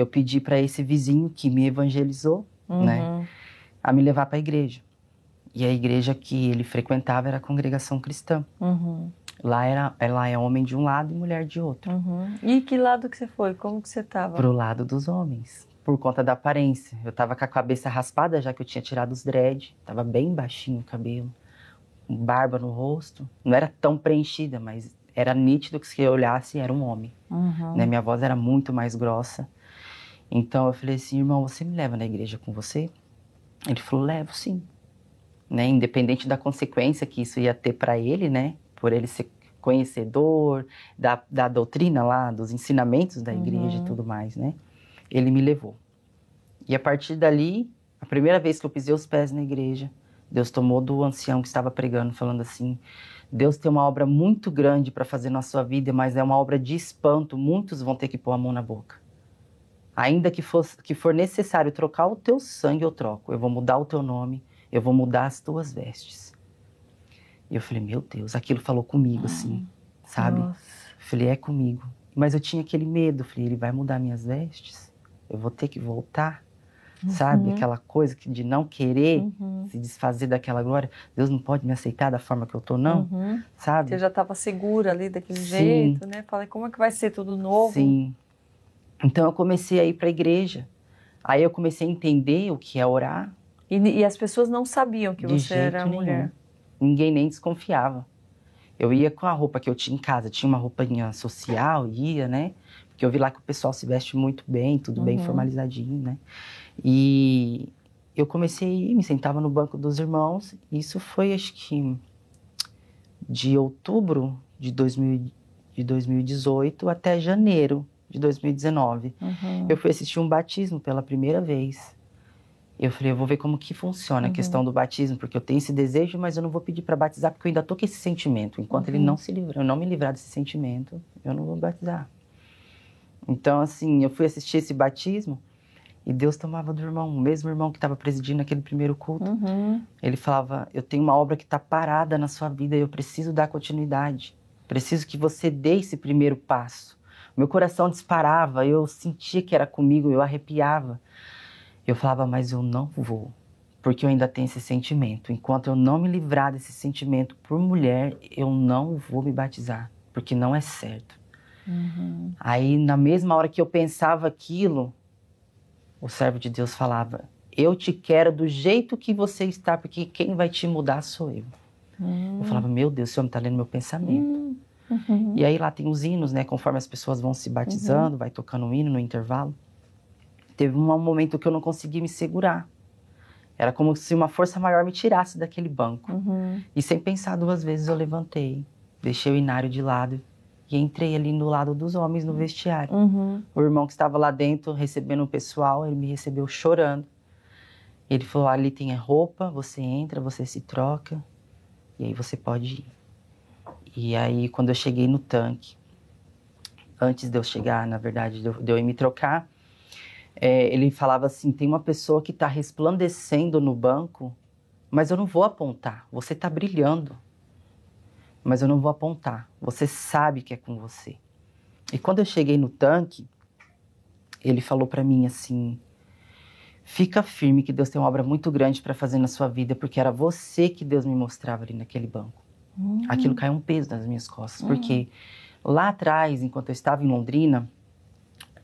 eu pedi para esse vizinho que me evangelizou, né, uhum. né, a me levar para a igreja. E a igreja que ele frequentava era a congregação cristã. Uhum. Lá era, ela é homem de um lado e mulher de outro. Uhum. E que lado que você foi? Como que você estava? Pro lado dos homens, por conta da aparência. Eu estava com a cabeça raspada já que eu tinha tirado os dread, tava bem baixinho o cabelo, barba no rosto, não era tão preenchida, mas era nítido que se eu olhasse era um homem. Uhum. Né? Minha voz era muito mais grossa. Então eu falei assim, irmão, você me leva na igreja com você? Ele falou, levo sim. Né? Independente da consequência que isso ia ter para ele, né? Por ele ser conhecedor da, da doutrina lá, dos ensinamentos da igreja uhum. e tudo mais, né? Ele me levou. E a partir dali, a primeira vez que eu pisei os pés na igreja, Deus tomou do ancião que estava pregando, falando assim: Deus tem uma obra muito grande para fazer na sua vida, mas é uma obra de espanto, muitos vão ter que pôr a mão na boca. Ainda que, fosse, que for necessário trocar o teu sangue, eu troco. Eu vou mudar o teu nome, eu vou mudar as tuas vestes. E eu falei, meu Deus, aquilo falou comigo, assim, sabe? Nossa. Eu falei, é comigo. Mas eu tinha aquele medo, falei, ele vai mudar minhas vestes? Eu vou ter que voltar? Uhum. Sabe? Aquela coisa de não querer uhum. se desfazer daquela glória. Deus não pode me aceitar da forma que eu tô, não? Uhum. Sabe? Você já estava segura ali daquele Sim. jeito, né? Falei, como é que vai ser tudo novo? Sim. Então eu comecei a ir para a igreja. Aí eu comecei a entender o que é orar. E, e as pessoas não sabiam que De você era nenhum. mulher. Ninguém nem desconfiava. Eu ia com a roupa que eu tinha em casa, tinha uma roupinha social, ia, né? Porque eu vi lá que o pessoal se veste muito bem, tudo uhum. bem formalizadinho, né? E eu comecei, a me sentava no banco dos irmãos. Isso foi, acho que, de outubro de, 2000, de 2018 até janeiro de 2019. Uhum. Eu fui assistir um batismo pela primeira vez. Eu falei, eu vou ver como que funciona uhum. a questão uhum. do batismo, porque eu tenho esse desejo, mas eu não vou pedir para batizar porque eu ainda tô com esse sentimento. Enquanto uhum. ele não se livrar, eu não me livrar desse sentimento, eu não vou batizar. Então, assim, eu fui assistir esse batismo e Deus tomava do irmão, o mesmo irmão que estava presidindo aquele primeiro culto. Uhum. Ele falava: Eu tenho uma obra que está parada na sua vida e eu preciso dar continuidade. Preciso que você dê esse primeiro passo. Meu coração disparava, eu sentia que era comigo, eu arrepiava. Eu falava, mas eu não vou, porque eu ainda tenho esse sentimento. Enquanto eu não me livrar desse sentimento por mulher, eu não vou me batizar, porque não é certo. Uhum. Aí, na mesma hora que eu pensava aquilo, o servo de Deus falava: Eu te quero do jeito que você está, porque quem vai te mudar sou eu. Uhum. Eu hum. falava: Meu Deus, o Senhor está lendo meu pensamento. Uhum. Uhum. E aí lá tem os hinos, né? Conforme as pessoas vão se batizando, uhum. vai tocando o hino no intervalo. Teve um momento que eu não consegui me segurar. Era como se uma força maior me tirasse daquele banco. Uhum. E sem pensar duas vezes eu levantei, deixei o inário de lado e entrei ali no lado dos homens no vestiário. Uhum. O irmão que estava lá dentro recebendo o pessoal, ele me recebeu chorando. Ele falou: ah, ali tem a roupa, você entra, você se troca e aí você pode ir. E aí, quando eu cheguei no tanque, antes de eu chegar, na verdade, de eu, ir me trocar, é, ele falava assim: tem uma pessoa que está resplandecendo no banco, mas eu não vou apontar. Você está brilhando, mas eu não vou apontar. Você sabe que é com você. E quando eu cheguei no tanque, ele falou para mim assim: fica firme que Deus tem uma obra muito grande para fazer na sua vida, porque era você que Deus me mostrava ali naquele banco. Hum. Aquilo caiu um peso nas minhas costas, hum. porque lá atrás, enquanto eu estava em Londrina,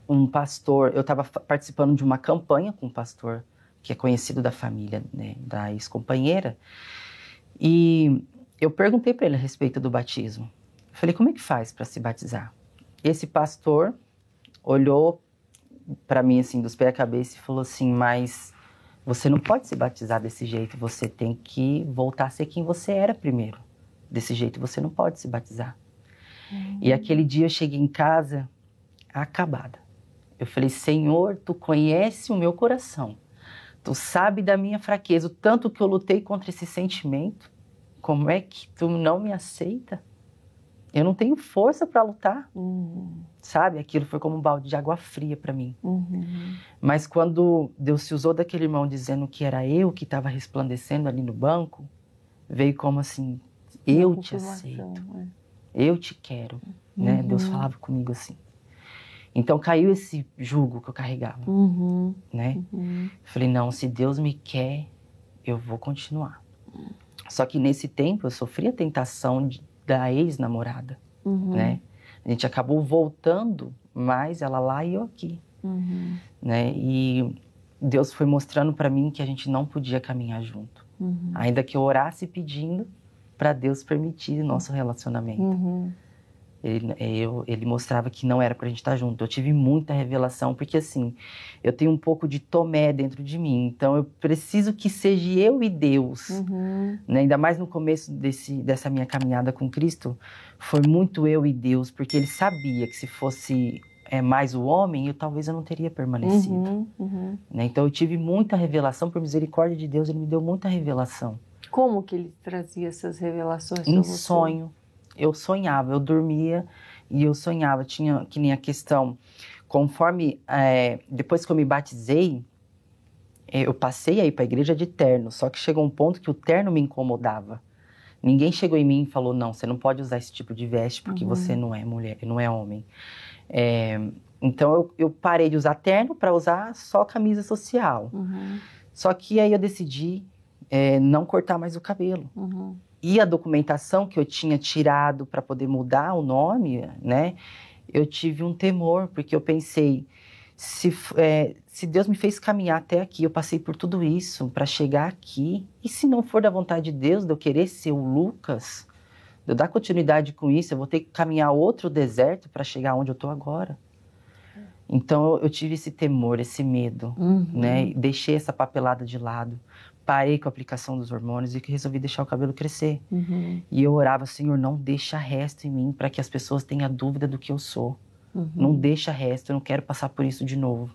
um pastor, eu estava participando de uma campanha com um pastor que é conhecido da família né, da ex-companheira, e eu perguntei para ele a respeito do batismo. Eu falei, como é que faz para se batizar? Esse pastor olhou para mim assim dos pés à cabeça e falou assim, mas você não pode se batizar desse jeito, você tem que voltar a ser quem você era primeiro. Desse jeito você não pode se batizar. Uhum. E aquele dia eu cheguei em casa acabada. Eu falei: Senhor, tu conhece o meu coração. Tu sabe da minha fraqueza, o tanto que eu lutei contra esse sentimento. Como é que tu não me aceita? Eu não tenho força para lutar. Uhum. Sabe? Aquilo foi como um balde de água fria para mim. Uhum. Mas quando Deus se usou daquele irmão dizendo que era eu que estava resplandecendo ali no banco, veio como assim: eu te aceito, é. eu te quero. Né? Uhum. Né? Deus falava comigo assim. Então caiu esse jugo que eu carregava, uhum. né? Uhum. Falei não, se Deus me quer, eu vou continuar. Só que nesse tempo eu sofri a tentação de, da ex-namorada, uhum. né? A gente acabou voltando, mas ela lá e eu aqui, uhum. né? E Deus foi mostrando para mim que a gente não podia caminhar junto. Uhum. Ainda que eu orasse pedindo, para Deus permitir nosso relacionamento. Uhum. Ele, é, eu, ele mostrava que não era para a gente estar tá junto. Eu tive muita revelação, porque assim, eu tenho um pouco de Tomé dentro de mim. Então eu preciso que seja eu e Deus. Uhum. Né? Ainda mais no começo desse, dessa minha caminhada com Cristo, foi muito eu e Deus, porque ele sabia que se fosse é, mais o homem, eu talvez eu não teria permanecido. Uhum, uhum. Né? Então eu tive muita revelação, por misericórdia de Deus, ele me deu muita revelação. Como que ele trazia essas revelações? Em sonho. Eu sonhava, eu dormia e eu sonhava. Tinha que nem a questão, conforme é, depois que eu me batizei, eh, eu passei aí para a igreja de terno. Só que chegou um ponto que o terno me incomodava. Ninguém chegou em mim e falou: não, você não pode usar esse tipo de veste porque uhum. você não é mulher, não é homem. É, então eu, eu, parei de usar terno para usar só camisa social. Uhum. Só que aí eu decidi é, não cortar mais o cabelo. Uhum. E a documentação que eu tinha tirado para poder mudar o nome, né? Eu tive um temor, porque eu pensei, se, é, se Deus me fez caminhar até aqui, eu passei por tudo isso para chegar aqui, e se não for da vontade de Deus, de eu querer ser o Lucas, de eu dar continuidade com isso, eu vou ter que caminhar outro deserto para chegar onde eu estou agora. Então eu tive esse temor, esse medo, uhum. né? Deixei essa papelada de lado, parei com a aplicação dos hormônios e que resolvi deixar o cabelo crescer. Uhum. E eu orava, Senhor, não deixa resto em mim para que as pessoas tenham dúvida do que eu sou. Uhum. Não deixa resto, eu não quero passar por isso de novo.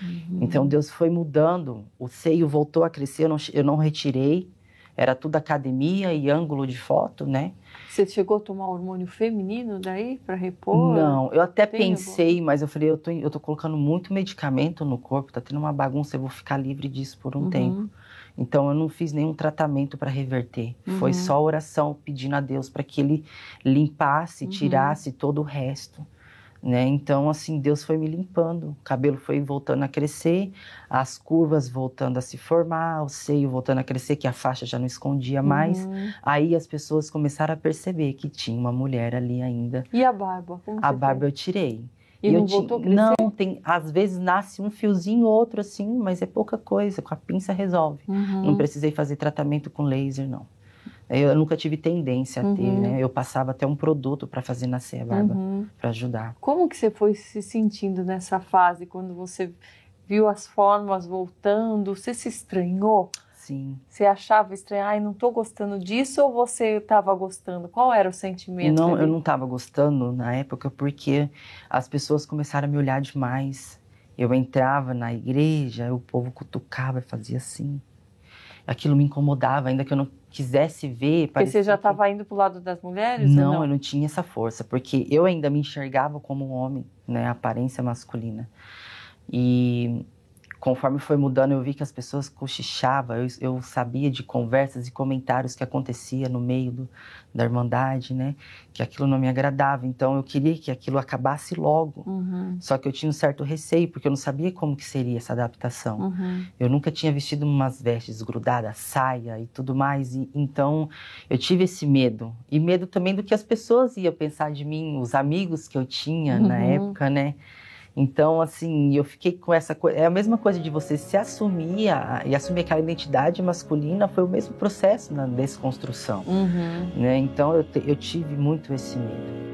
Uhum. Então Deus foi mudando, o seio voltou a crescer, eu não, eu não retirei. Era tudo academia e ângulo de foto, né? Você chegou a tomar hormônio feminino daí para repor? Não, eu até Tem pensei, algum... mas eu falei, eu tô, eu tô colocando muito medicamento no corpo, tá tendo uma bagunça, eu vou ficar livre disso por um uhum. tempo. Então eu não fiz nenhum tratamento para reverter. Uhum. Foi só oração pedindo a Deus para que ele limpasse, uhum. tirasse todo o resto. Né? Então, assim, Deus foi me limpando, o cabelo foi voltando a crescer, as curvas voltando a se formar, o seio voltando a crescer, que a faixa já não escondia mais. Uhum. Aí as pessoas começaram a perceber que tinha uma mulher ali ainda. E a barba? a barba fez? eu tirei. E, e não voltou a crescer? Não, tem, às vezes nasce um fiozinho outro assim, mas é pouca coisa, com a pinça resolve. Uhum. Não precisei fazer tratamento com laser, não. Eu nunca tive tendência a ter, uhum. né? Eu passava até um produto para fazer nascer a barba, uhum. para ajudar. Como que você foi se sentindo nessa fase, quando você viu as formas voltando? Você se estranhou? Sim. Você achava estranho, ai, não tô gostando disso ou você estava gostando? Qual era o sentimento? Não, eu não estava gostando na época porque as pessoas começaram a me olhar demais. Eu entrava na igreja, o povo cutucava e fazia assim. Aquilo me incomodava, ainda que eu não quisesse ver. Porque você já estava que... indo para o lado das mulheres? Não, não, eu não tinha essa força, porque eu ainda me enxergava como um homem, né? A aparência masculina. E conforme foi mudando, eu vi que as pessoas cochichavam, eu, eu sabia de conversas e comentários que acontecia no meio do, da Irmandade, né? Que aquilo não me agradava. Então, eu queria que aquilo acabasse logo. Uhum. Só que eu tinha um certo receio, porque eu não sabia como que seria essa adaptação. Uhum. Eu nunca tinha vestido umas vestes grudadas, saia e tudo mais. E, então, eu tive esse medo. E medo também do que as pessoas iam pensar de mim, os amigos que eu tinha uhum. na época, né? Então, assim, eu fiquei com essa coisa. É a mesma coisa de você se assumir a, e assumir aquela identidade masculina, foi o mesmo processo na desconstrução. Uhum. Né? Então, eu, te, eu tive muito esse medo.